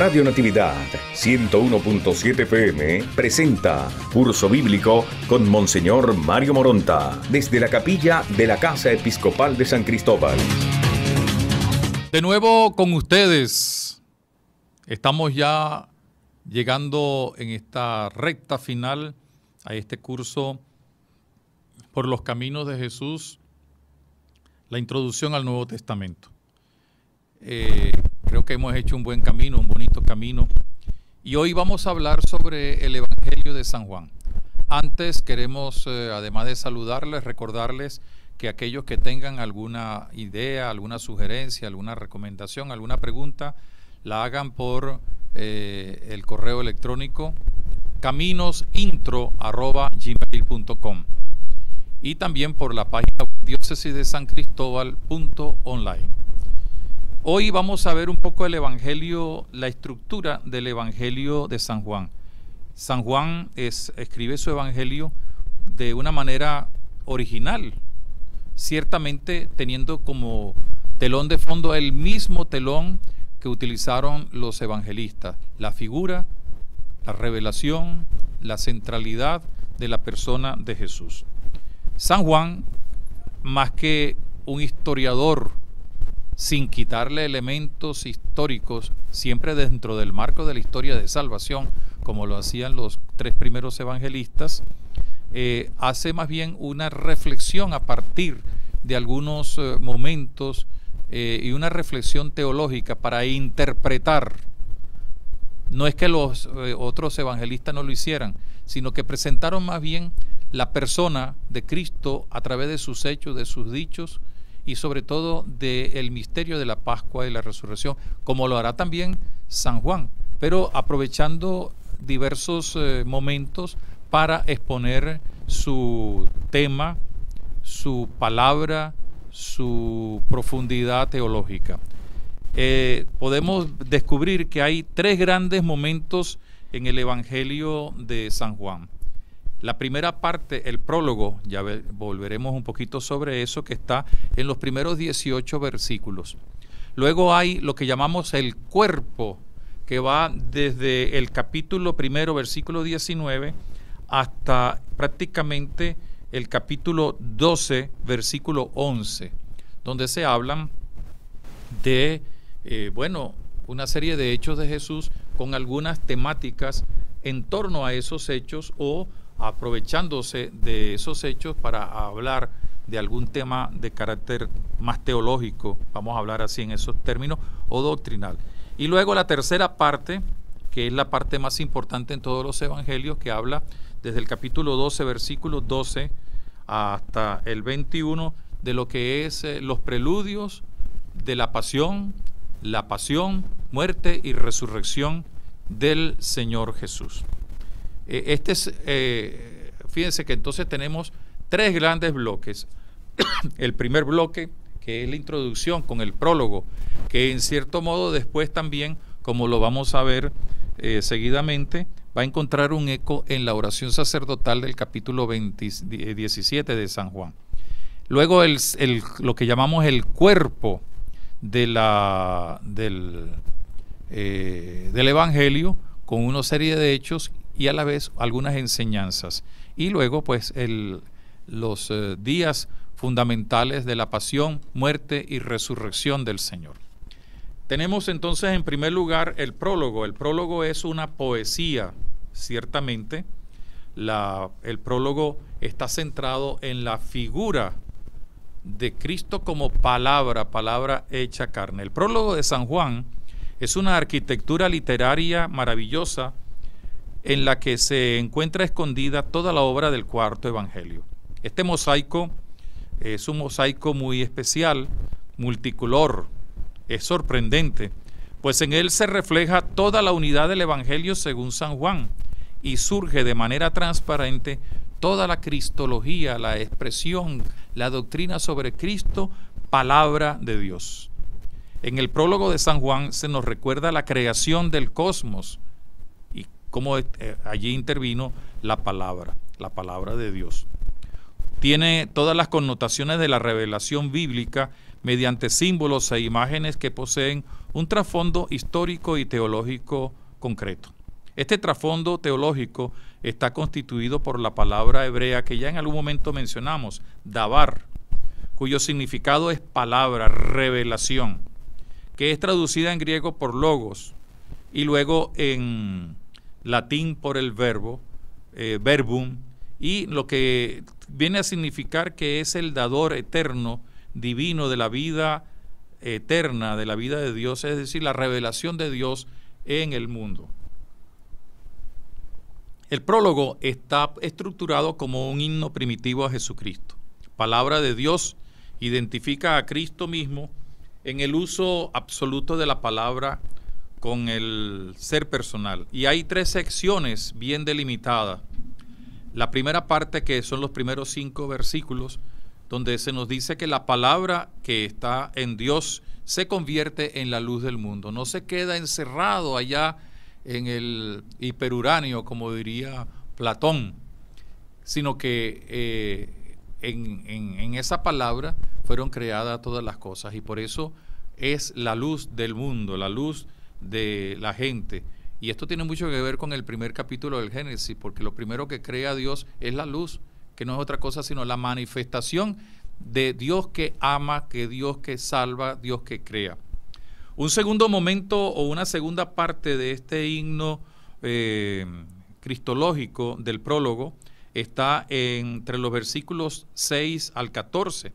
Radio Natividad 101.7 PM presenta Curso Bíblico con Monseñor Mario Moronta desde la capilla de la Casa Episcopal de San Cristóbal. De nuevo con ustedes. Estamos ya llegando en esta recta final a este curso por los caminos de Jesús, la introducción al Nuevo Testamento. Eh, Creo que hemos hecho un buen camino, un bonito camino. Y hoy vamos a hablar sobre el Evangelio de San Juan. Antes queremos, eh, además de saludarles, recordarles que aquellos que tengan alguna idea, alguna sugerencia, alguna recomendación, alguna pregunta, la hagan por eh, el correo electrónico caminosintro.com y también por la página diócesis de San Hoy vamos a ver un poco el Evangelio, la estructura del Evangelio de San Juan. San Juan escribe su Evangelio de una manera original, ciertamente teniendo como telón de fondo el mismo telón que utilizaron los evangelistas, la figura, la revelación, la centralidad de la persona de Jesús. San Juan, más que un historiador, sin quitarle elementos históricos, siempre dentro del marco de la historia de salvación, como lo hacían los tres primeros evangelistas, eh, hace más bien una reflexión a partir de algunos eh, momentos eh, y una reflexión teológica para interpretar. No es que los otros evangelistas no lo hicieran, sino que presentaron más bien la persona de Cristo a través de sus hechos, de sus dichos, y sobre todo del misterio de la Pascua y la resurrección, como lo hará también San Juan, pero aprovechando diversos eh, momentos para exponer su tema, su palabra, su profundidad teológica. Eh, podemos descubrir que hay tres grandes momentos en el Evangelio de San Juan. La primera parte, el prólogo, ya volveremos un poquito sobre eso, que está en los primeros 18 versículos. Luego hay lo que llamamos el cuerpo, que va desde el capítulo primero, versículo 19, hasta prácticamente el capítulo 12, versículo 11, donde se hablan de, eh, bueno, una serie de hechos de Jesús con algunas temáticas en torno a esos hechos o aprovechándose de esos hechos para hablar de algún tema de carácter más teológico, vamos a hablar así en esos términos, o doctrinal. Y luego la tercera parte, que es la parte más importante en todos los evangelios, que habla desde el capítulo 12, versículo 12 hasta el 21, de lo que es eh, los preludios de la pasión, la pasión, muerte y resurrección del Señor Jesús. Eh, este es, eh, fíjense que entonces tenemos tres grandes bloques. el primer bloque, que es la introducción con el prólogo, que en cierto modo después también, como lo vamos a ver eh, seguidamente, va a encontrar un eco en la oración sacerdotal del capítulo 17 de San Juan. Luego el, lo que llamamos el cuerpo de la, del, del Evangelio, con una serie de hechos y a la vez algunas enseñanzas. Y luego, pues, el, los eh, días fundamentales de la pasión, muerte y resurrección del Señor. Tenemos entonces en primer lugar el prólogo. El prólogo es una poesía, ciertamente. el prólogo está centrado en la figura de Cristo como palabra, palabra hecha carne. El prólogo de San Juan es una arquitectura literaria maravillosa en la que se encuentra escondida toda la obra del cuarto Evangelio. Este mosaico eh, es un mosaico muy especial, multicolor, es sorprendente, pues en él se refleja toda la unidad del Evangelio según San Juan y surge de manera transparente toda la cristología, la expresión, la doctrina sobre Cristo, palabra de Dios. En el prólogo de San Juan se nos recuerda la creación del cosmos, cómo eh, allí intervino la palabra, la palabra de Dios. Tiene todas las connotaciones de la revelación bíblica mediante símbolos e imágenes que poseen un trasfondo histórico y teológico concreto. Este trasfondo teológico está constituido por la palabra hebrea que ya en algún momento mencionamos, dabar, cuyo significado es palabra, revelación, que es traducida en griego por logos y luego en latín por el verbo, eh, verbum, y lo que viene a significar que es el dador eterno, divino de la vida eterna, de la vida de Dios, es decir, la revelación de Dios en el mundo. El prólogo está estructurado como un himno primitivo a Jesucristo. Palabra de Dios identifica a Cristo mismo en el uso absoluto de la palabra con el ser personal. Y hay tres secciones bien delimitadas. La primera parte, que son los primeros cinco versículos, donde se nos dice que la palabra que está en Dios se convierte en la luz del mundo. No se queda encerrado allá en el hiperuranio, como diría Platón, sino que eh, en, en, en esa palabra fueron creadas todas las cosas y por eso es la luz del mundo, la luz de la gente. Y esto tiene mucho que ver con el primer capítulo del Génesis, porque lo primero que crea Dios es la luz, que no es otra cosa sino la manifestación de Dios que ama, que Dios que salva, Dios que crea. Un segundo momento o una segunda parte de este himno eh, cristológico del prólogo está entre los versículos 6 al 14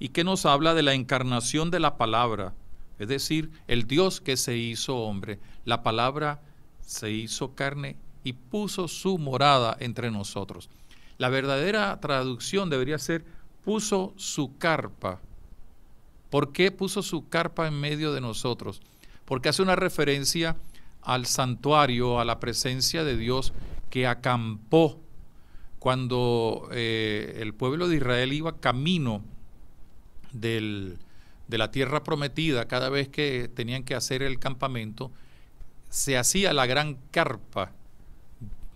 y que nos habla de la encarnación de la palabra, es decir, el Dios que se hizo hombre, la palabra se hizo carne y puso su morada entre nosotros. La verdadera traducción debería ser puso su carpa. ¿Por qué puso su carpa en medio de nosotros? Porque hace una referencia al santuario, a la presencia de Dios que acampó cuando eh, el pueblo de Israel iba camino del, de la tierra prometida, cada vez que tenían que hacer el campamento, se hacía la gran carpa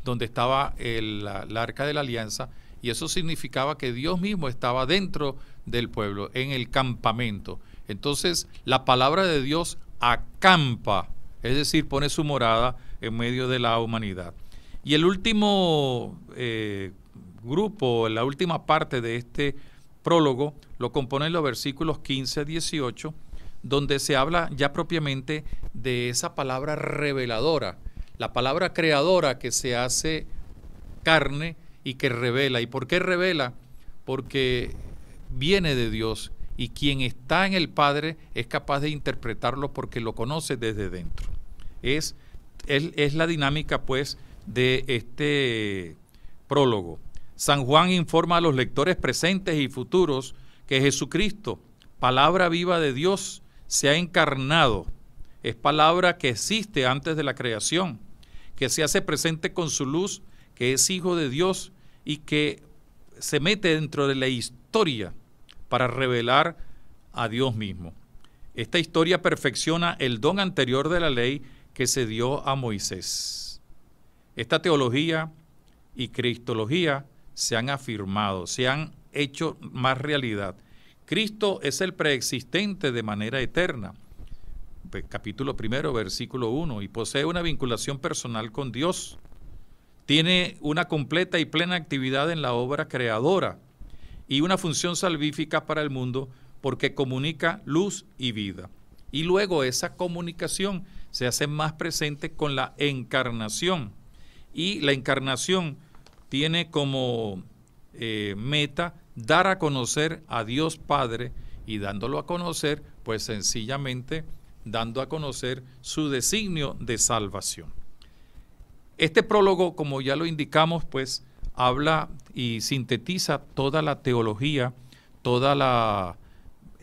donde estaba el, arca de la alianza y eso significaba que Dios mismo estaba dentro del pueblo, en el campamento. Entonces la palabra de Dios acampa, es decir, pone su morada en medio de la humanidad. Y el último eh, grupo, la última parte de este prólogo lo componen los versículos 15 a 18, donde se habla ya propiamente de esa palabra reveladora, la palabra creadora que se hace carne y que revela. ¿Y por qué revela? Porque viene de Dios y quien está en el Padre es capaz de interpretarlo porque lo conoce desde dentro. Es, es la dinámica pues de este prólogo. San Juan informa a los lectores presentes y futuros que Jesucristo, palabra viva de Dios, se ha encarnado. Es palabra que existe antes de la creación, que se hace presente con su luz, que es hijo de Dios y que se mete dentro de la historia para revelar a Dios mismo. Esta historia perfecciona el don anterior de la ley que se dio a Moisés. Esta teología y cristología se han afirmado, se han hecho más realidad. Cristo es el preexistente de manera eterna. Capítulo primero, versículo 1, y posee una vinculación personal con Dios. Tiene una completa y plena actividad en la obra creadora y una función salvífica para el mundo porque comunica luz y vida. Y luego esa comunicación se hace más presente con la encarnación. Y la encarnación tiene como eh, meta dar a conocer a Dios Padre y dándolo a conocer, pues sencillamente dando a conocer su designio de salvación. Este prólogo, como ya lo indicamos, pues habla y sintetiza toda la teología, toda la,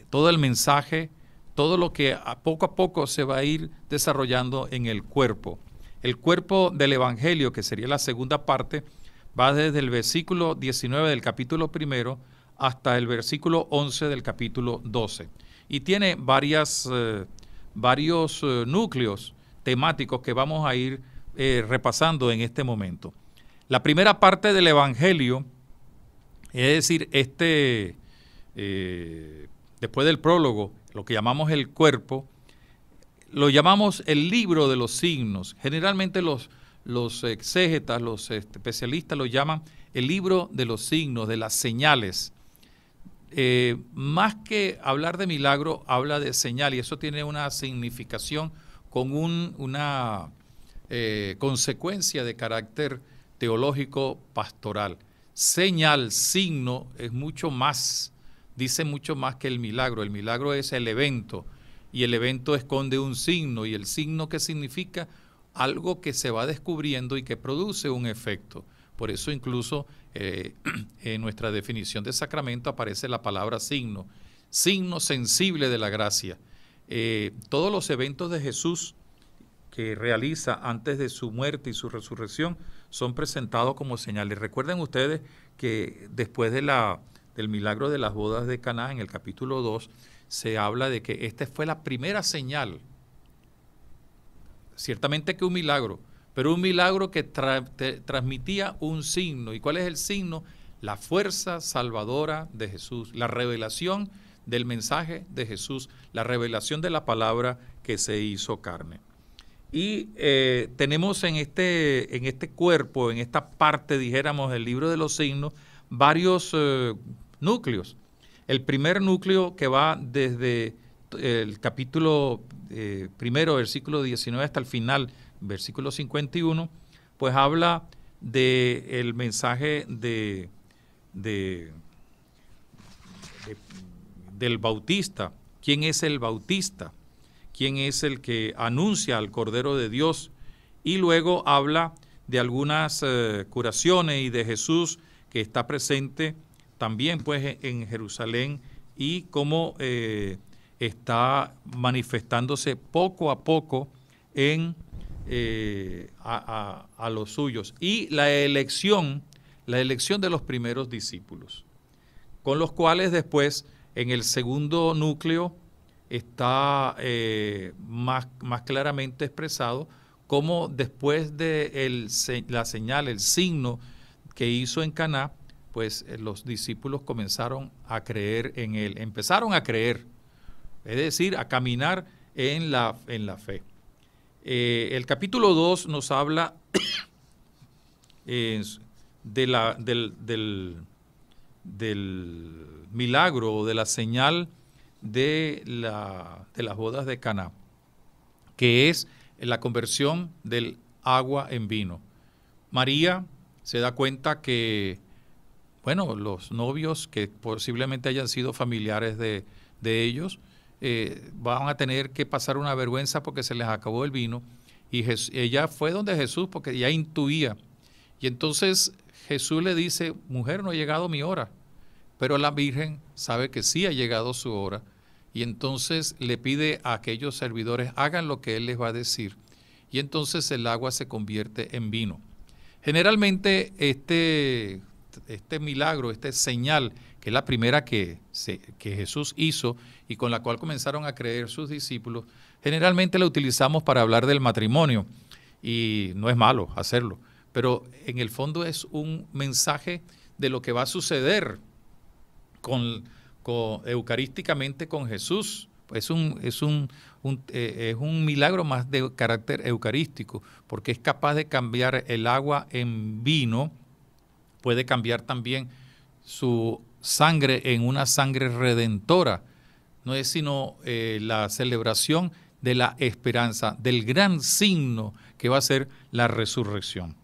todo el mensaje, todo lo que a poco a poco se va a ir desarrollando en el cuerpo. El cuerpo del Evangelio, que sería la segunda parte, Va desde el versículo 19 del capítulo primero hasta el versículo 11 del capítulo 12. Y tiene varias, eh, varios eh, núcleos temáticos que vamos a ir eh, repasando en este momento. La primera parte del Evangelio, es decir, este, después del prólogo, lo que llamamos el cuerpo, lo llamamos el libro de los signos. Generalmente los, los eh, exégetas, los este, especialistas lo llaman el libro de los signos, de las señales. Eh, más que hablar de milagro, habla de señal y eso tiene una significación con una eh, consecuencia de carácter teológico pastoral. Señal, signo, es mucho más, dice mucho más que el milagro. El milagro es el evento y el evento esconde un signo y el signo que significa algo que se va descubriendo y que produce un efecto. Por eso incluso eh, en nuestra definición de sacramento aparece la palabra signo, signo sensible de la gracia. Eh, todos los eventos de Jesús que realiza antes de su muerte y su resurrección son presentados como señales. Recuerden ustedes que después de la, del milagro de las bodas de Caná en el capítulo 2 se habla de que esta fue la primera señal ciertamente que un milagro, pero un milagro que transmitía un signo. ¿Y cuál es el signo? La fuerza salvadora de Jesús, la revelación del mensaje de Jesús, la revelación de la palabra que se hizo carne. Y eh, tenemos en este, en este cuerpo, en esta parte, dijéramos, del libro de los signos, varios eh, núcleos. El primer núcleo que va desde el capítulo eh, primero, versículo 19 hasta el final, versículo 51, pues habla del mensaje de, del Bautista. ¿Quién es el Bautista? ¿Quién es el que anuncia al Cordero de Dios? Y luego habla de algunas eh, curaciones y de Jesús que está presente también pues en Jerusalén y cómo eh, está manifestándose poco a poco en eh, a, los suyos. Y la elección, la elección de los primeros discípulos, con los cuales después en el segundo núcleo está eh, más, más, claramente expresado como después de la señal, el signo que hizo en Caná, pues eh, los discípulos comenzaron a creer en él, empezaron a creer es decir, a caminar en la, en la fe. Eh, el capítulo 2 nos habla del, del, o milagro, de la señal de, las bodas de Caná, que es la conversión del agua en vino. María se da cuenta que, bueno, los novios que posiblemente hayan sido familiares de, de ellos, eh, van a tener que pasar una vergüenza porque se les acabó el vino. Y ella fue donde Jesús porque ya intuía. Y entonces Jesús le dice, mujer, no ha llegado mi hora. Pero la Virgen sabe que sí ha llegado su hora. Y entonces le pide a aquellos servidores, hagan lo que Él les va a decir. Y entonces el agua se convierte en vino. Generalmente este, este milagro, esta señal, que es la primera que, se, que Jesús hizo, y con la cual comenzaron a creer sus discípulos, generalmente la utilizamos para hablar del matrimonio y no es malo hacerlo, pero en el fondo es un mensaje de lo que va a suceder con, eucarísticamente con Jesús. Es un, es, eh, es un milagro más de carácter eucarístico, porque es capaz de cambiar el agua en vino, puede cambiar también su sangre en una sangre redentora no es sino eh, la celebración de la esperanza, del gran signo que va a ser la resurrección.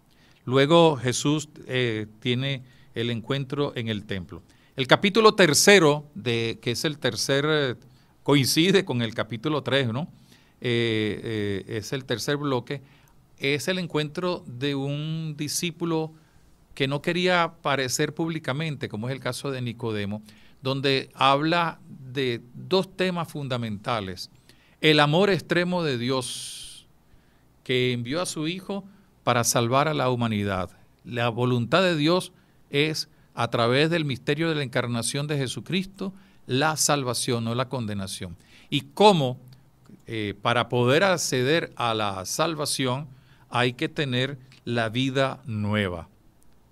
Luego Jesús eh, tiene el encuentro en el templo. El capítulo tercero, de, que es el tercer, eh, coincide con el capítulo tres, ¿no? es el tercer bloque, es el encuentro de un discípulo que no quería aparecer públicamente, como es el caso de Nicodemo, donde habla de dos temas fundamentales. El amor extremo de Dios, que envió a su Hijo para salvar a la humanidad. La voluntad de Dios es, a través del misterio de la encarnación de Jesucristo, la salvación, no la condenación. Y cómo, eh, para poder acceder a la salvación, hay que tener la vida nueva,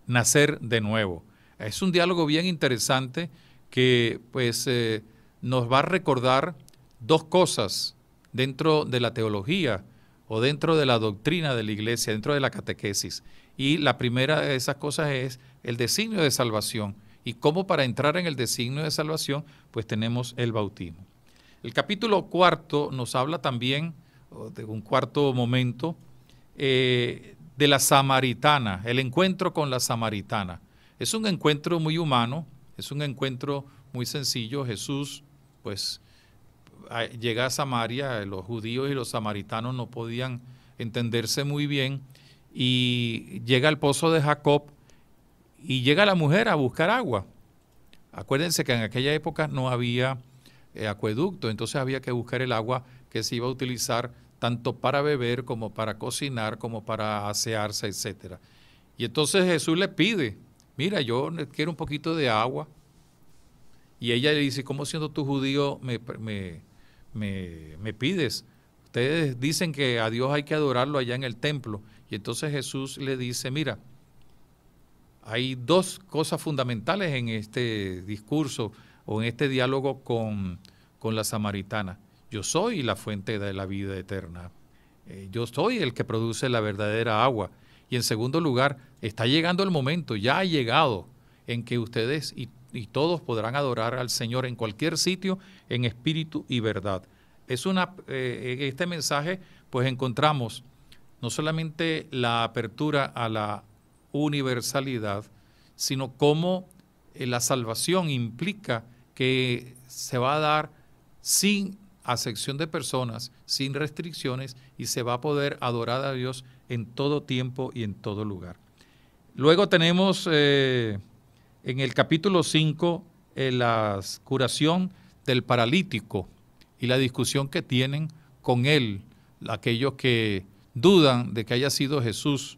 nacer de nuevo. Es un diálogo bien interesante que pues eh, nos va a recordar dos cosas dentro de la teología o dentro de la doctrina de la iglesia, dentro de la catequesis. Y la primera de esas cosas es el designio de salvación y cómo para entrar en el designio de salvación pues tenemos el bautismo. El capítulo cuarto nos habla también de un cuarto momento eh, de la samaritana, el encuentro con la samaritana. Es un encuentro muy humano, es un encuentro muy sencillo. Jesús, pues, llega a Samaria, los judíos y los samaritanos no podían entenderse muy bien, y llega al pozo de Jacob y llega la mujer a buscar agua. Acuérdense que en aquella época no había eh, acueducto, entonces había que buscar el agua que se iba a utilizar tanto para beber como para cocinar, como para asearse, etc. Y entonces Jesús le pide mira, yo quiero un poquito de agua. Y ella le dice, ¿cómo siendo tú judío me, me, pides? Ustedes dicen que a Dios hay que adorarlo allá en el templo. Y entonces Jesús le dice, mira, hay dos cosas fundamentales en este discurso o en este diálogo con, la samaritana. Yo soy la fuente de la vida eterna. Eh, yo soy el que produce la verdadera agua. Y en segundo lugar, está llegando el momento, ya ha llegado, en que ustedes y, todos podrán adorar al Señor en cualquier sitio, en espíritu y verdad. Es una, eh, este mensaje, pues encontramos no solamente la apertura a la universalidad, sino cómo eh, la salvación implica que se va a dar sin a sección de personas sin restricciones y se va a poder adorar a Dios en todo tiempo y en todo lugar. Luego tenemos eh, en el capítulo 5 eh, la curación del paralítico y la discusión que tienen con él aquellos que dudan de que haya sido Jesús.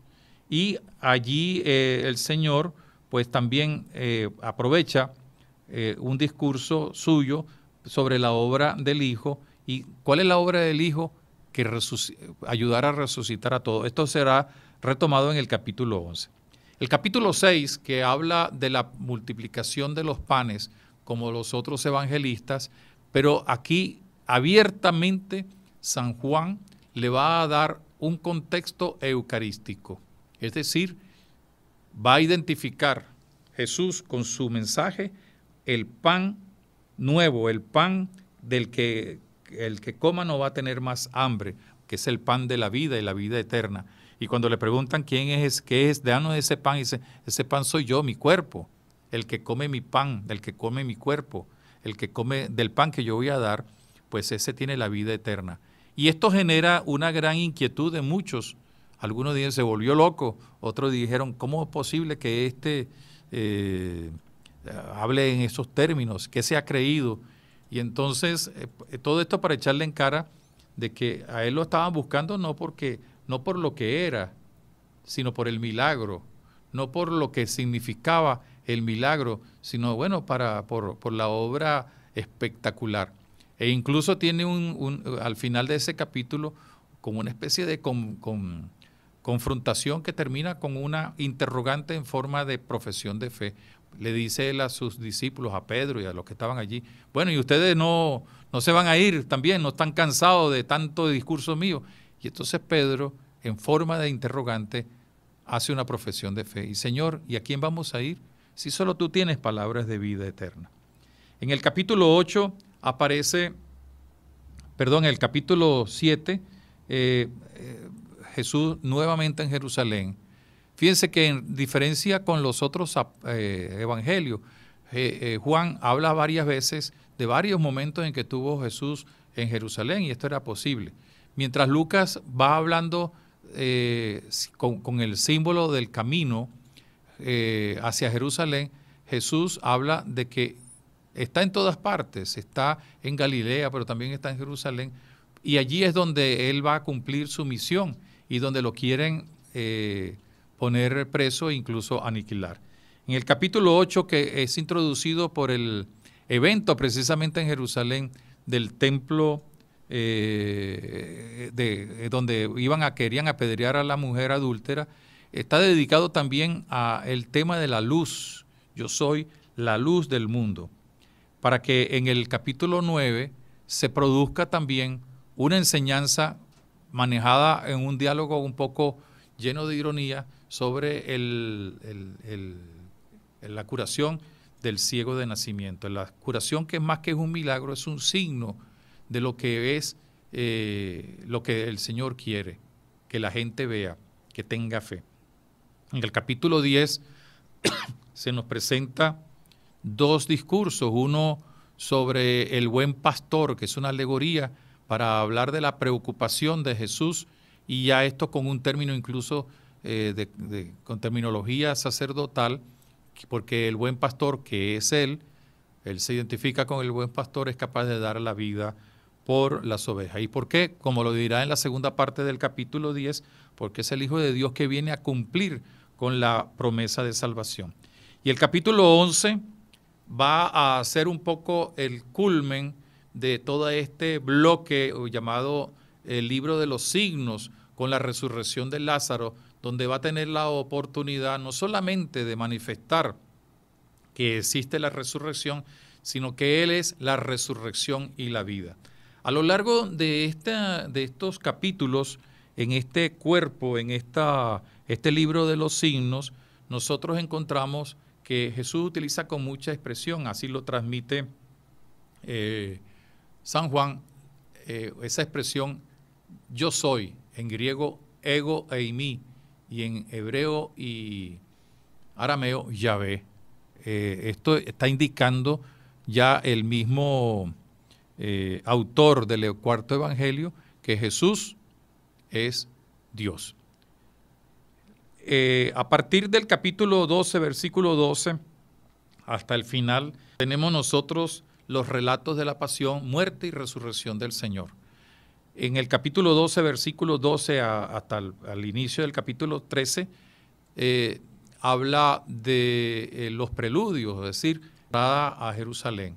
Y allí eh, el Señor pues también aprovecha un discurso suyo sobre la obra del Hijo y cuál es la obra del Hijo que ayudará a resucitar a todos. Esto será retomado en el capítulo 11. El capítulo 6, que habla de la multiplicación de los panes, como los otros evangelistas, pero aquí abiertamente San Juan le va a dar un contexto eucarístico. Es decir, va a identificar Jesús con su mensaje el pan nuevo, el pan del que el que coma no va a tener más hambre, que es el pan de la vida y la vida eterna. Y cuando le preguntan quién es, qué es, danos ese pan, y dice, ese pan soy yo, mi cuerpo, el que come mi pan, el que come mi cuerpo, el que come del pan que yo voy a dar, pues ese tiene la vida eterna. Y esto genera una gran inquietud de muchos. Algunos dicen, se volvió loco, otros dijeron, ¿cómo es posible que este... Eh, eh, hable en esos términos, que se ha creído. Y entonces, eh, todo esto para echarle en cara de que a él lo estaban buscando no porque, no por lo que era, sino por el milagro, no por lo que significaba el milagro, sino bueno, para, por, la obra espectacular. E incluso tiene un, al final de ese capítulo como una especie de confrontación que termina con una interrogante en forma de profesión de fe le dice él a sus discípulos, a Pedro y a los que estaban allí, bueno, y ustedes no, no se van a ir también, no están cansados de tanto discurso mío. Y entonces Pedro, en forma de interrogante, hace una profesión de fe. Y Señor, ¿y a quién vamos a ir si solo tú tienes palabras de vida eterna? En el capítulo 8 aparece, perdón, en el capítulo 7, eh, eh, Jesús nuevamente en Jerusalén Fíjense que en diferencia con los otros eh, evangelios, eh, eh, Juan habla varias veces de varios momentos en que tuvo Jesús en Jerusalén y esto era posible. Mientras Lucas va hablando con, el símbolo del camino hacia Jerusalén, Jesús habla de que está en todas partes, está en Galilea, pero también está en Jerusalén, y allí es donde él va a cumplir su misión y donde lo quieren poner preso e incluso aniquilar. En el capítulo 8 que es introducido por el evento precisamente en Jerusalén del templo eh, de, eh, donde iban a querían apedrear a la mujer adúltera, está dedicado también a el tema de la luz. Yo soy la luz del mundo. Para que en el capítulo 9 se produzca también una enseñanza manejada en un diálogo un poco lleno de ironía sobre la curación del ciego de nacimiento. La curación que más que es un milagro es un signo de lo que es eh, lo que el Señor quiere, que la gente vea, que tenga fe. En el capítulo 10 se nos presenta dos discursos, uno sobre el buen pastor, que es una alegoría para hablar de la preocupación de Jesús, y ya esto con un término incluso eh, de, con terminología sacerdotal, porque el buen pastor, que es él, él se identifica con el buen pastor, es capaz de dar la vida por las ovejas. ¿Y por qué? Como lo dirá en la segunda parte del capítulo 10, porque es el Hijo de Dios que viene a cumplir con la promesa de salvación. Y el capítulo 11 va a ser un poco el culmen de todo este bloque llamado el libro de los signos con la resurrección de Lázaro, donde va a tener la oportunidad no solamente de manifestar que existe la resurrección, sino que Él es la resurrección y la vida. A lo largo de, de estos capítulos, en este cuerpo, en esta, este libro de los signos, nosotros encontramos que Jesús utiliza con mucha expresión, así lo transmite eh, San Juan, eh, esa expresión yo soy, en griego ego eimi y en hebreo y arameo Yahvé. Eh, esto está indicando ya el mismo eh, autor del cuarto evangelio que Jesús es Dios. Eh, a partir del capítulo 12, versículo 12, hasta el final, tenemos nosotros los relatos de la pasión, muerte y resurrección del Señor. En el capítulo 12, versículo 12 hasta el al inicio del capítulo 13, eh, habla de eh, los preludios, es decir, a Jerusalén.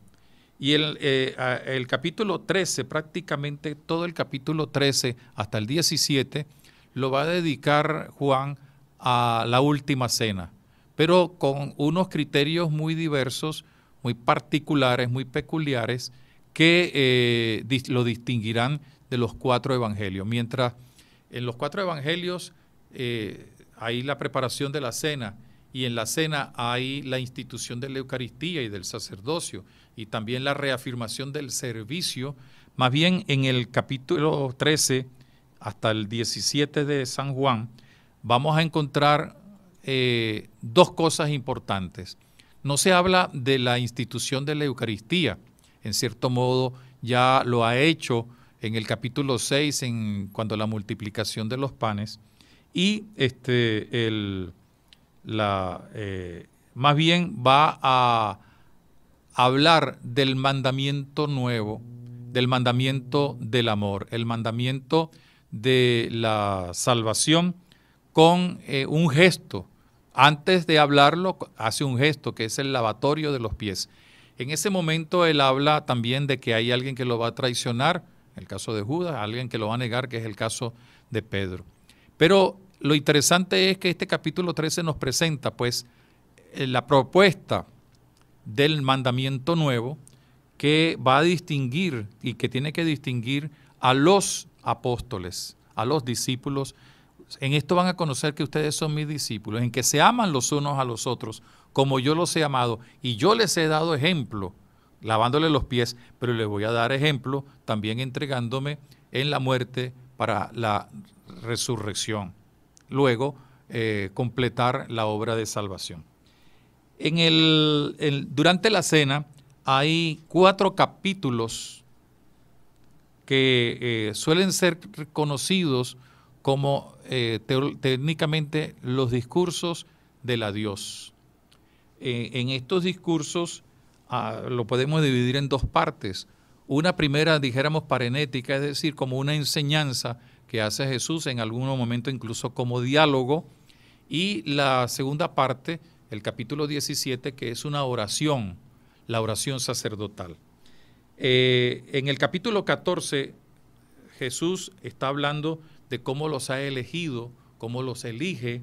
Y el, eh, capítulo 13, prácticamente todo el capítulo 13 hasta el 17, lo va a dedicar Juan a la última cena, pero con unos criterios muy diversos, muy particulares, muy peculiares, que lo distinguirán de los cuatro evangelios. Mientras en los cuatro evangelios eh, hay la preparación de la cena y en la cena hay la institución de la Eucaristía y del sacerdocio y también la reafirmación del servicio. Más bien en el capítulo 13 hasta el 17 de San Juan vamos a encontrar eh, dos cosas importantes. No se habla de la institución de la Eucaristía, en cierto modo ya lo ha hecho en el capítulo 6, en cuando la multiplicación de los panes, y este, el, la, eh, más bien va a hablar del mandamiento nuevo, del mandamiento del amor, el mandamiento de la salvación con eh, un gesto. Antes de hablarlo, hace un gesto que es el lavatorio de los pies. En ese momento él habla también de que hay alguien que lo va a traicionar, el caso de Judas, alguien que lo va a negar, que es el caso de Pedro. Pero lo interesante es que este capítulo 13 nos presenta pues eh, la propuesta del mandamiento nuevo que va a distinguir y que tiene que distinguir a los apóstoles, a los discípulos. En esto van a conocer que ustedes son mis discípulos, en que se aman los unos a los otros, como yo los he amado, y yo les he dado ejemplo lavándole los pies, pero les voy a dar ejemplo también entregándome en la muerte para la resurrección. Luego, eh, completar la obra de salvación. En el, durante la cena hay cuatro capítulos que eh, suelen ser conocidos como eh, técnicamente los discursos de la Dios. en estos discursos lo podemos dividir en dos partes. Una primera, dijéramos, parenética, es decir, como una enseñanza que hace Jesús en algún momento incluso como diálogo. Y la segunda parte, el capítulo 17, que es una oración, la oración sacerdotal. Eh, en el capítulo 14, Jesús está hablando de cómo los ha elegido, cómo los elige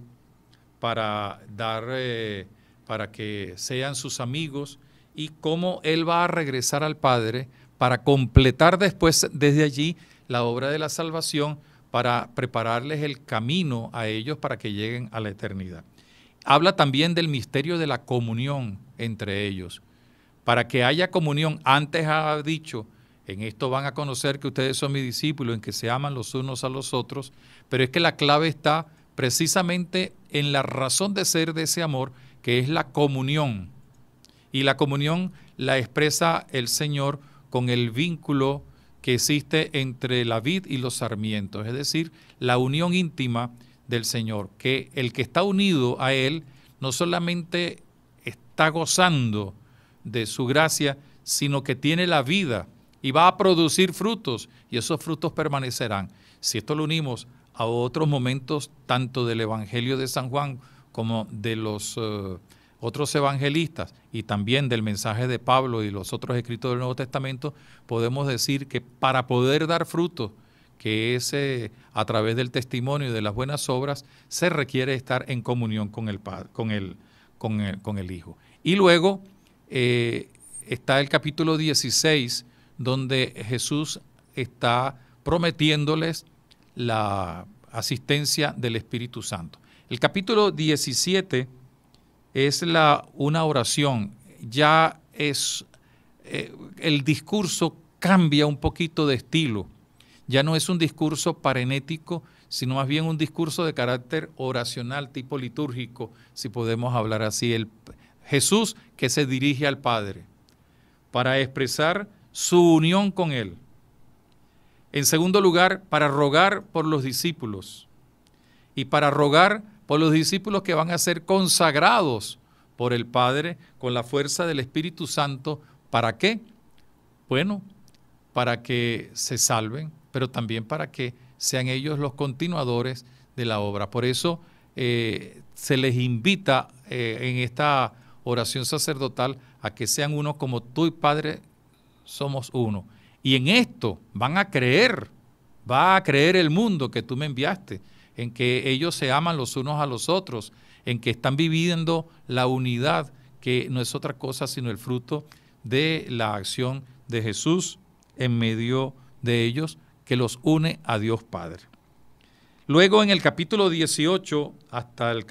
para dar, eh, para que sean sus amigos y cómo Él va a regresar al Padre para completar después desde allí la obra de la salvación, para prepararles el camino a ellos para que lleguen a la eternidad. Habla también del misterio de la comunión entre ellos. Para que haya comunión, antes ha dicho, en esto van a conocer que ustedes son mis discípulos, en que se aman los unos a los otros, pero es que la clave está precisamente en la razón de ser de ese amor, que es la comunión y la comunión la expresa el Señor con el vínculo que existe entre la vid y los sarmientos, es decir, la unión íntima del Señor, que el que está unido a Él no solamente está gozando de su gracia, sino que tiene la vida y va a producir frutos y esos frutos permanecerán. Si esto lo unimos a otros momentos, tanto del Evangelio de San Juan como de los... Eh, otros evangelistas y también del mensaje de Pablo y los otros escritos del Nuevo Testamento, podemos decir que para poder dar fruto, que es a través del testimonio y de las buenas obras, se requiere estar en comunión con el, padre, con el, con el, Hijo. Y luego eh, está el capítulo 16, donde Jesús está prometiéndoles la asistencia del Espíritu Santo. El capítulo 17 es la, una oración, ya es eh, el discurso cambia un poquito de estilo. Ya no es un discurso parenético, sino más bien un discurso de carácter oracional, tipo litúrgico, si podemos hablar así. El, Jesús que se dirige al Padre para expresar su unión con Él. En segundo lugar, para rogar por los discípulos y para rogar por los discípulos que van a ser consagrados por el Padre con la fuerza del Espíritu Santo. ¿Para qué? Bueno, para que se salven, pero también para que sean ellos los continuadores de la obra. Por eso eh, se les invita eh, en esta oración sacerdotal a que sean uno como tú y Padre somos uno. Y en esto van a creer, va a creer el mundo que tú me enviaste en que ellos se aman los unos a los otros, en que están viviendo la unidad, que no es otra cosa sino el fruto de la acción de Jesús en medio de ellos, que los une a Dios Padre. Luego en el capítulo 18 hasta el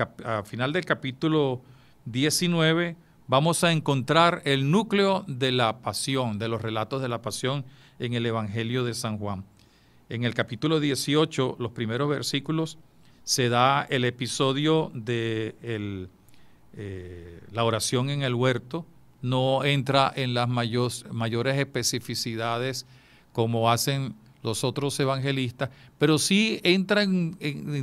final del capítulo 19 vamos a encontrar el núcleo de la pasión, de los relatos de la pasión en el Evangelio de San Juan en el capítulo 18, los primeros versículos, se da el episodio de eh, la oración en el huerto, no entra en las mayores especificidades como hacen los otros evangelistas, pero sí entra en,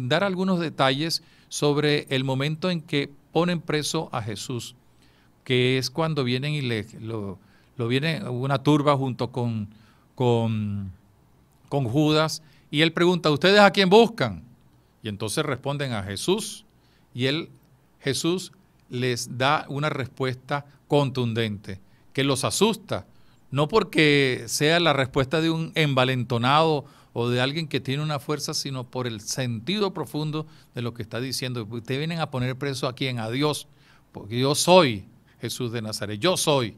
dar algunos detalles sobre el momento en que ponen preso a Jesús, que es cuando vienen y lo viene una turba junto con, con con Judas, y él pregunta, ¿ustedes a quién buscan? Y entonces responden a Jesús, y él, Jesús, les da una respuesta contundente, que los asusta, no porque sea la respuesta de un envalentonado o de alguien que tiene una fuerza, sino por el sentido profundo de lo que está diciendo. Ustedes vienen a poner preso a quién, a Dios, porque yo soy Jesús de Nazaret, yo soy.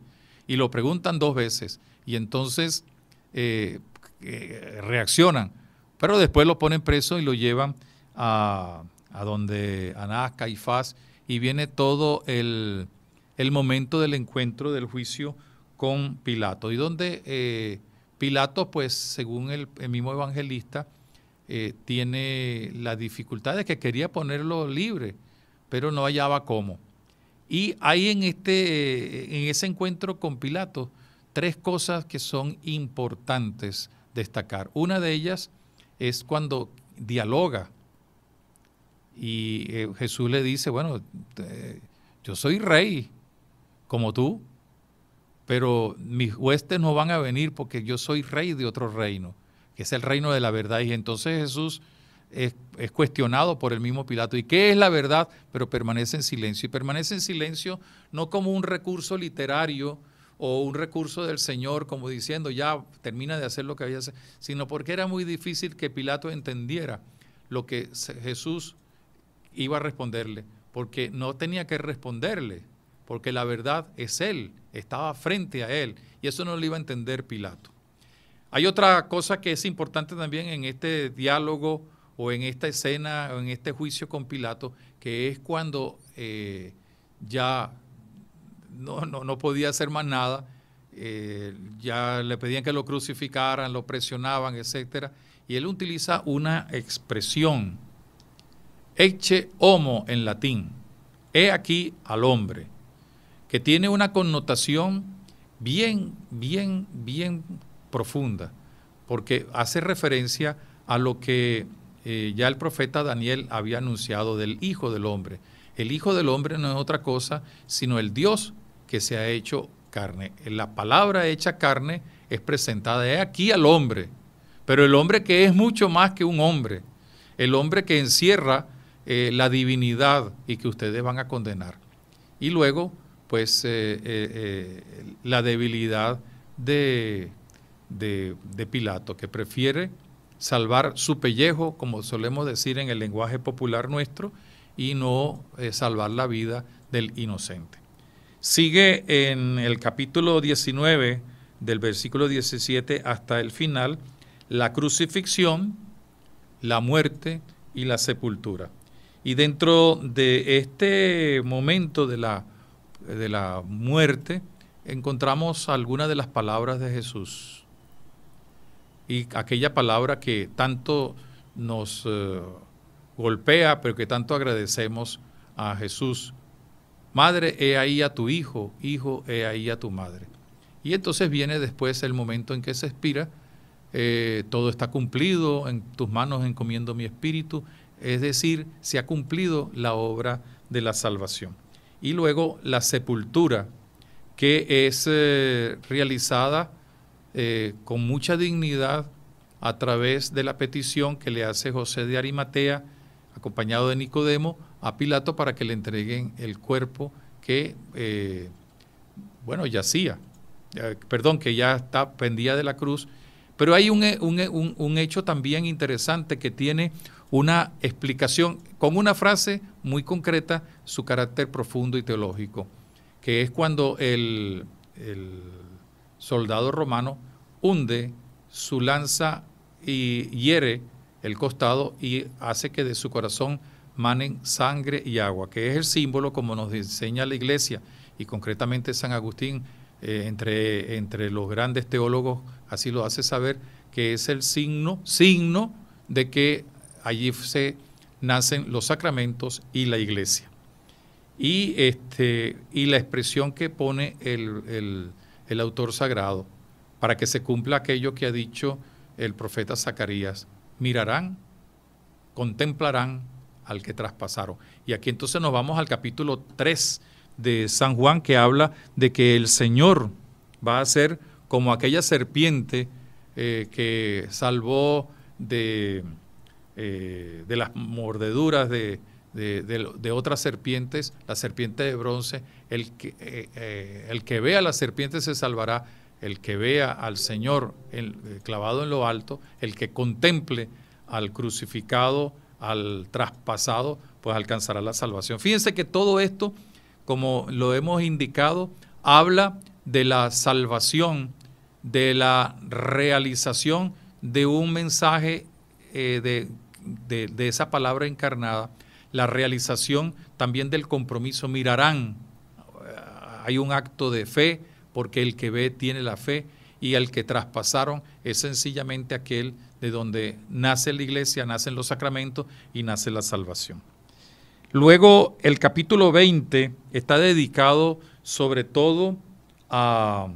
Y lo preguntan dos veces. Y entonces eh, eh, reaccionan, pero después lo ponen preso y lo llevan a, a donde Anás, Caifás, y viene todo el, momento del encuentro, del juicio con Pilato, y donde eh, Pilato, pues según el, mismo evangelista, eh, tiene la dificultad de que quería ponerlo libre, pero no hallaba cómo. Y hay en, este, en ese encuentro con Pilato tres cosas que son importantes destacar. Una de ellas es cuando dialoga y eh, Jesús le dice, bueno, yo soy rey como tú, pero mis huestes no van a venir porque yo soy rey de otro reino, que es el reino de la verdad. Y entonces Jesús es, es, cuestionado por el mismo Pilato. ¿Y qué es la verdad? Pero permanece en silencio. Y permanece en silencio no como un recurso literario o un recurso del Señor como diciendo, ya termina de hacer lo que había que sino porque era muy difícil que Pilato entendiera lo que Jesús iba a responderle, porque no tenía que responderle, porque la verdad es Él, estaba frente a Él, y eso no lo iba a entender Pilato. Hay otra cosa que es importante también en este diálogo o en esta escena o en este juicio con Pilato, que es cuando eh, ya no, no, no podía hacer más nada. Eh, ya le pedían que lo crucificaran, lo presionaban, etc. Y él utiliza una expresión, eche homo en latín, he aquí al hombre, que tiene una connotación bien, bien, bien profunda, porque hace referencia a lo que eh, ya el profeta Daniel había anunciado del Hijo del Hombre. El Hijo del Hombre no es otra cosa sino el Dios que se ha hecho carne. La palabra hecha carne es presentada aquí al hombre, pero el hombre que es mucho más que un hombre, el hombre que encierra eh, la divinidad y que ustedes van a condenar. Y luego, pues, eh, eh, la debilidad de, Pilato, que prefiere salvar su pellejo, como solemos decir en el lenguaje popular nuestro, y no salvar la vida del inocente. Sigue en el capítulo 19, del versículo 17 hasta el final, la crucifixión, la muerte y la sepultura. Y dentro de este momento de la, de la muerte, encontramos algunas de las palabras de Jesús. Y aquella palabra que tanto nos eh, golpea, pero que tanto agradecemos a Jesús Madre, he ahí a tu hijo, hijo, he ahí a tu madre. Y entonces viene después el momento en que se expira, eh, todo está cumplido, en tus manos encomiendo mi espíritu, es decir, se ha cumplido la obra de la salvación. Y luego la sepultura, que es eh, realizada eh, con mucha dignidad a través de la petición que le hace José de Arimatea, acompañado de Nicodemo, a Pilato para que le entreguen el cuerpo que, eh, bueno, yacía, perdón, que ya está pendía de la cruz. Pero hay un, un hecho también interesante que tiene una explicación con una frase muy concreta, su carácter profundo y teológico, que es cuando el soldado romano hunde su lanza y hiere el costado y hace que de su corazón manen sangre y agua, que es el símbolo como nos enseña la iglesia y concretamente San Agustín, eh, entre, entre los grandes teólogos, así lo hace saber, que es el signo, signo de que allí se nacen los sacramentos y la iglesia. Y, este, y la expresión que pone el autor sagrado para que se cumpla aquello que ha dicho el profeta Zacarías, mirarán, contemplarán, al que traspasaron. Y aquí entonces nos vamos al capítulo 3 de San Juan que habla de que el Señor va a ser como aquella serpiente eh, que salvó de, eh, de las mordeduras de, otras serpientes, la serpiente de bronce, el que, eh, el que vea a la serpiente se salvará, el que vea al Señor clavado en lo alto, el que contemple al crucificado al traspasado, pues alcanzará la salvación. Fíjense que todo esto, como lo hemos indicado, habla de la salvación, de la realización de un mensaje eh, de, de esa palabra encarnada, la realización también del compromiso. Mirarán, eh, hay un acto de fe, porque el que ve tiene la fe y al que traspasaron es sencillamente aquel de donde nace la iglesia, nacen los sacramentos y nace la salvación. Luego el capítulo 20 está dedicado sobre todo a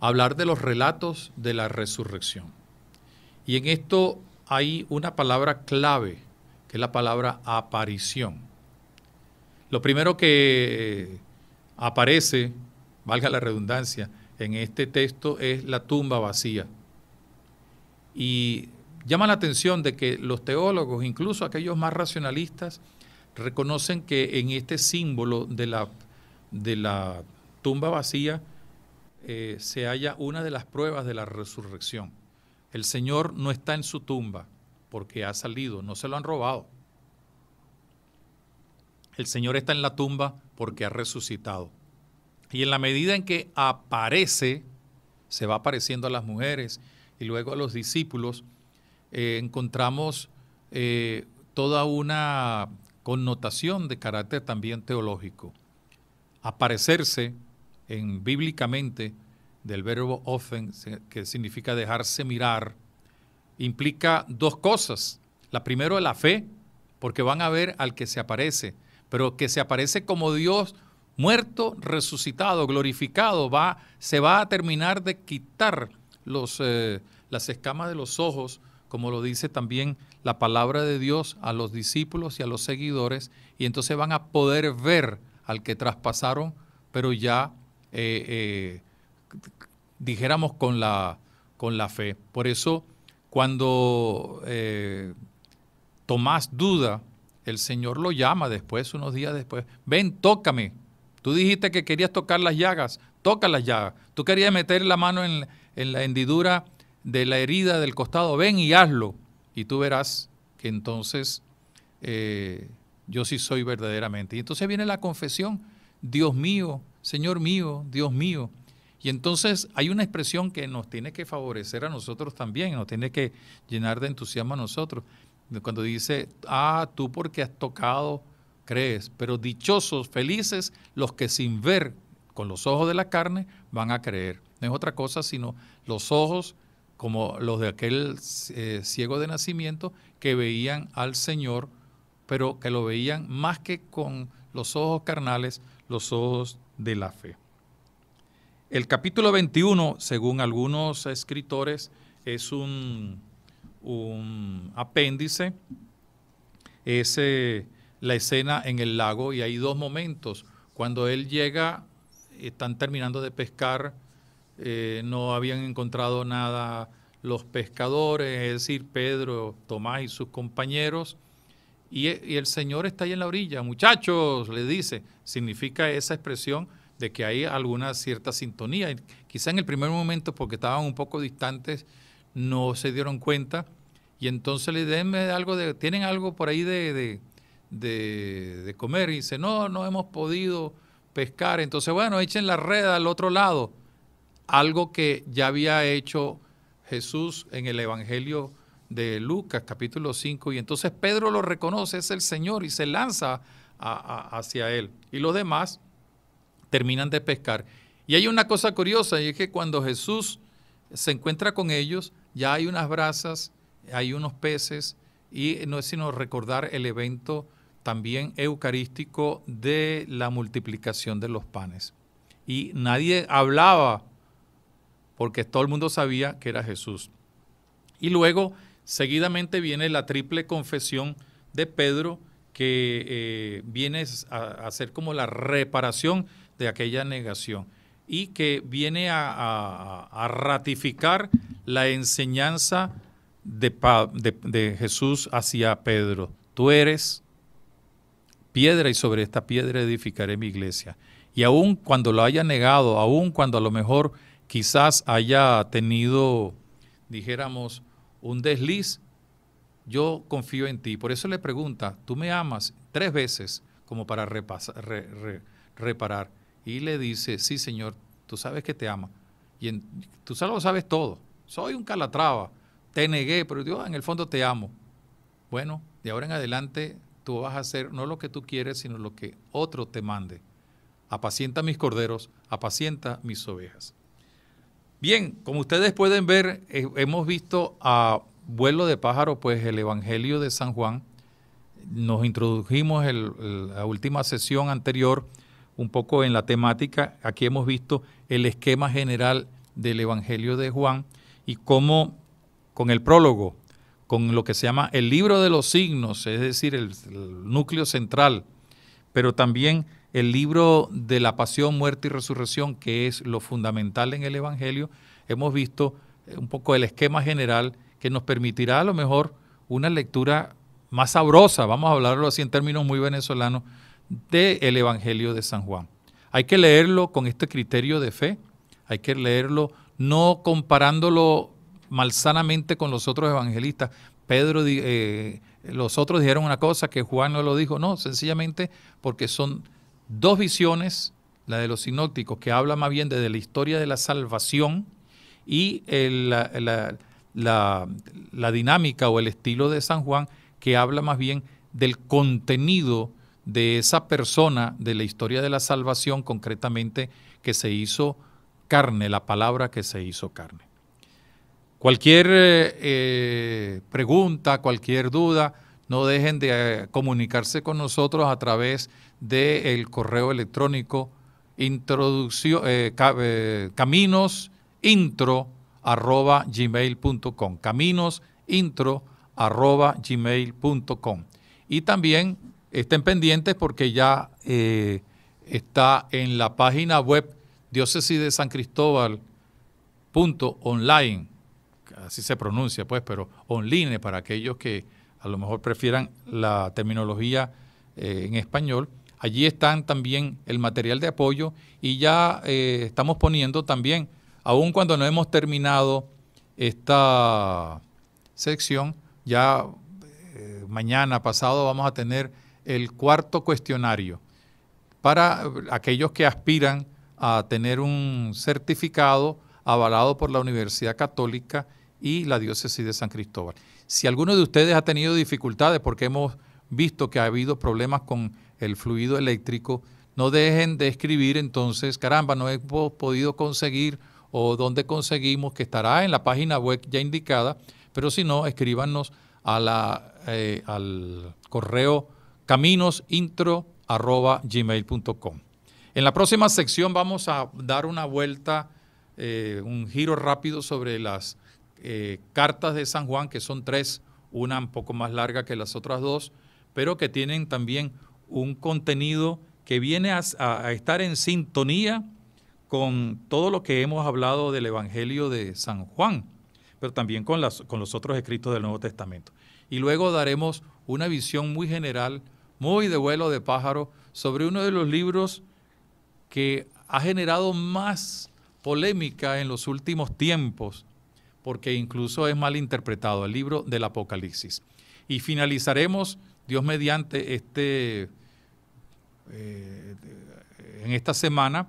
hablar de los relatos de la resurrección. Y en esto hay una palabra clave, que es la palabra aparición. Lo primero que aparece, valga la redundancia, en este texto es la tumba vacía. Y llama la atención de que los teólogos, incluso aquellos más racionalistas, reconocen que en este símbolo de la, de la tumba vacía eh, se halla una de las pruebas de la resurrección. El Señor no está en su tumba porque ha salido, no se lo han robado. El Señor está en la tumba porque ha resucitado. Y en la medida en que aparece, se va apareciendo a las mujeres y luego a los discípulos, eh, encontramos eh, toda una connotación de carácter también teológico. Aparecerse en bíblicamente del verbo offen que significa dejarse mirar, implica dos cosas. La primero, la fe, porque van a ver al que se aparece, pero que se aparece como Dios muerto, resucitado, glorificado, va, se va a terminar de quitar los, eh, las escamas de los ojos, como lo dice también la palabra de Dios a los discípulos y a los seguidores, y entonces van a poder ver al que traspasaron, pero ya, eh, eh, dijéramos, con la, con la fe. Por eso, cuando Tomás duda, el Señor lo llama después, unos días después, ven, tócame, Tú dijiste que querías tocar las llagas, toca las llagas. Tú querías meter la mano en, la hendidura de la herida del costado, ven y hazlo. Y tú verás que entonces eh, yo sí soy verdaderamente. Y entonces viene la confesión, Dios mío, Señor mío, Dios mío. Y entonces hay una expresión que nos tiene que favorecer a nosotros también, nos tiene que llenar de entusiasmo a nosotros. Cuando dice, ah, tú porque has tocado crees, pero dichosos, felices los que sin ver con los ojos de la carne van a creer. No es otra cosa sino los ojos como los de aquel eh, ciego de nacimiento que veían al Señor, pero que lo veían más que con los ojos carnales, los ojos de la fe. El capítulo 21, según algunos escritores, es un, un apéndice, ese la escena en el lago y hay dos momentos. Cuando él llega, están terminando de pescar, eh, no habían encontrado nada los pescadores, es decir, Pedro, Tomás y sus compañeros. E, y, el Señor está ahí en la orilla, muchachos, le dice, significa esa expresión de que hay alguna cierta sintonía. Y quizá en el primer momento, porque estaban un poco distantes, no se dieron cuenta. Y entonces le denme algo de, tienen algo por ahí de de, comer y dice, no, no hemos podido pescar, entonces bueno, echen la red al otro lado, algo que ya había hecho Jesús en el Evangelio de Lucas capítulo 5, y entonces Pedro lo reconoce, es el Señor, y se lanza hacia él, y los demás terminan de pescar. Y hay una cosa curiosa, y es que cuando Jesús se encuentra con ellos, ya hay unas brasas, hay unos peces, y no es sino recordar el evento también eucarístico de la multiplicación de los panes. Y nadie hablaba porque todo el mundo sabía que era Jesús. Y luego, seguidamente viene la triple confesión de Pedro, que eh, viene a, ser como la reparación de aquella negación y que viene a, ratificar la enseñanza de, de Jesús hacia Pedro. Tú eres piedra y sobre esta piedra edificaré mi iglesia. Y aún cuando lo haya negado, aún cuando a lo mejor quizás haya tenido, dijéramos, un desliz, yo confío en ti. Por eso le pregunta, tú me amas tres veces como para reparar. Y le dice, sí Señor, tú sabes que te amo. Y tú solo sabes todo. Soy un calatrava, te negué, pero Dios en el fondo te amo. Bueno, de ahora en adelante tú vas a hacer no lo que tú quieres, sino lo que otro te mande. Apacienta mis corderos, apacienta mis ovejas. Bien, como ustedes pueden ver, eh, hemos visto a vuelo de pájaro, pues el Evangelio de San Juan. Nos introdujimos en la última sesión anterior un poco en la temática. Aquí hemos visto el esquema general del Evangelio de Juan y cómo con el prólogo con lo que se llama el libro de los signos, es decir, el, núcleo central, pero también el libro de la pasión, muerte y resurrección, que es lo fundamental en el Evangelio, hemos visto eh, un poco el esquema general que nos permitirá a lo mejor una lectura más sabrosa, vamos a hablarlo así en términos muy venezolanos, del Evangelio de San Juan. Hay que leerlo con este criterio de fe, hay que leerlo no comparándolo malsanamente con los otros evangelistas. Pedro, eh, los otros dijeron una cosa que Juan no lo dijo, no, sencillamente porque son dos visiones, la de los sinópticos, que habla más bien desde la historia de la salvación y la, la dinámica o el estilo de San Juan, que habla más bien del contenido de esa persona de la historia de la salvación concretamente que se hizo carne, la palabra que se hizo carne. Cualquier eh, eh, pregunta, cualquier duda, no dejen de eh, comunicarse con nosotros a través del correo electrónico introducción, Y también estén pendientes porque ya está en la página web diócesis de San así se pronuncia, pues, pero online para aquellos que a lo mejor prefieran la terminología eh, en español. Allí están también el material de apoyo y ya eh, estamos poniendo también, aun cuando no hemos terminado esta sección, ya eh, mañana, pasado, vamos a tener el cuarto cuestionario para aquellos que aspiran a tener un certificado avalado por la Universidad Católica y la diócesis de San Cristóbal. Si alguno de ustedes ha tenido dificultades porque hemos visto que ha habido problemas con el fluido eléctrico, no dejen de escribir entonces, caramba, no hemos podido conseguir o dónde conseguimos, que estará en la página web ya indicada, pero si no, escríbanos a la, eh, al correo caminosintro.gmail.com. En la próxima sección vamos a dar una vuelta, eh, un giro rápido sobre las eh, cartas de San Juan, que son tres, una un poco más larga que las otras dos, pero que tienen también un contenido que viene a, estar en sintonía con todo lo que hemos hablado del Evangelio de San Juan, pero también con, las, con los otros escritos del Nuevo Testamento. Y luego daremos una visión muy general, muy de vuelo de pájaro, sobre uno de los libros que ha generado más polémica en los últimos tiempos, porque incluso es mal interpretado el libro del Apocalipsis. Y finalizaremos, Dios mediante, este, eh, en esta semana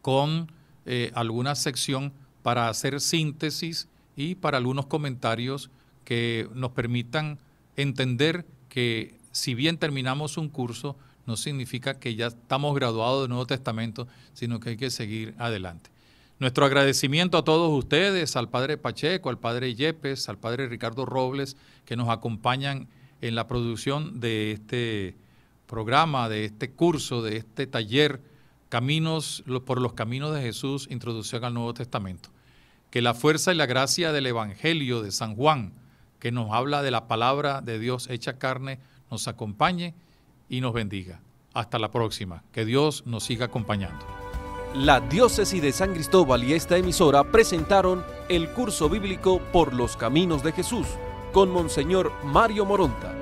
con eh, alguna sección para hacer síntesis y para algunos comentarios que nos permitan entender que si bien terminamos un curso, no significa que ya estamos graduados del Nuevo Testamento, sino que hay que seguir adelante. Nuestro agradecimiento a todos ustedes, al padre Pacheco, al padre Yepes, al padre Ricardo Robles, que nos acompañan en la producción de este programa, de este curso, de este taller, Caminos por los Caminos de Jesús, Introducción al Nuevo Testamento. Que la fuerza y la gracia del Evangelio de San Juan, que nos habla de la palabra de Dios hecha carne, nos acompañe y nos bendiga. Hasta la próxima. Que Dios nos siga acompañando. La Diócesis de San Cristóbal y esta emisora presentaron el curso bíblico Por los Caminos de Jesús con Monseñor Mario Moronta.